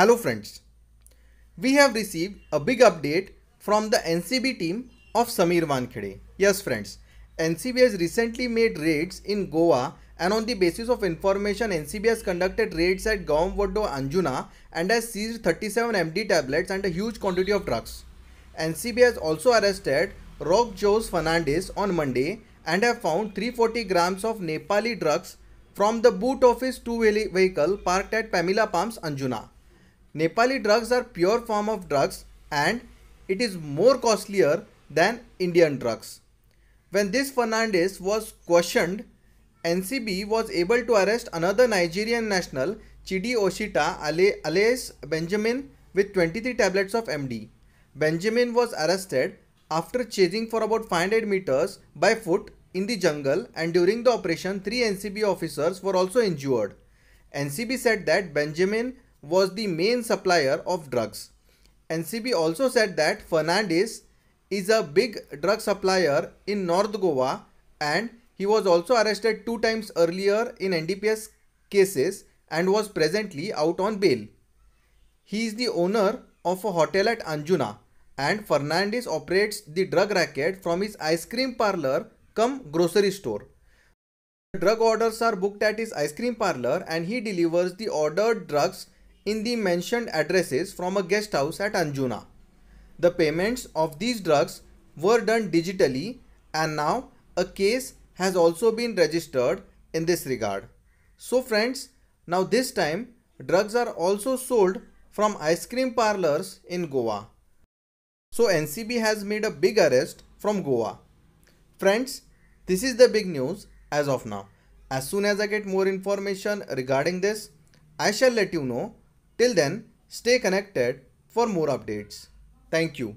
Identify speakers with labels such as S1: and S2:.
S1: Hello friends, we have received a big update from the NCB team of Samir Wankhede. Yes friends, NCB has recently made raids in Goa and on the basis of information NCB has conducted raids at Gaumvodo Anjuna and has seized 37 MD tablets and a huge quantity of drugs. NCB has also arrested Rock Jose Fernandez on Monday and have found 340 grams of Nepali drugs from the boot of his two-wheeler vehicle parked at Pamela Palms Anjuna. Nepali drugs are pure form of drugs and it is more costlier than Indian drugs. When this Fernandez was questioned, NCB was able to arrest another Nigerian national Chidi Oshita alias Benjamin with 23 tablets of MD. Benjamin was arrested after chasing for about 500 meters by foot in the jungle and during the operation 3 NCB officers were also injured. NCB said that Benjamin was the main supplier of drugs. NCB also said that Fernandez is a big drug supplier in North Goa and he was also arrested two times earlier in NDPS cases and was presently out on bail. He is the owner of a hotel at Anjuna and Fernandez operates the drug racket from his ice cream parlor come grocery store. The drug orders are booked at his ice cream parlor and he delivers the ordered drugs in the mentioned addresses from a guest house at Anjuna. The payments of these drugs were done digitally and now a case has also been registered in this regard. So friends, now this time drugs are also sold from ice cream parlors in Goa. So NCB has made a big arrest from Goa. Friends, this is the big news as of now. As soon as I get more information regarding this, I shall let you know Till then, stay connected for more updates. Thank you.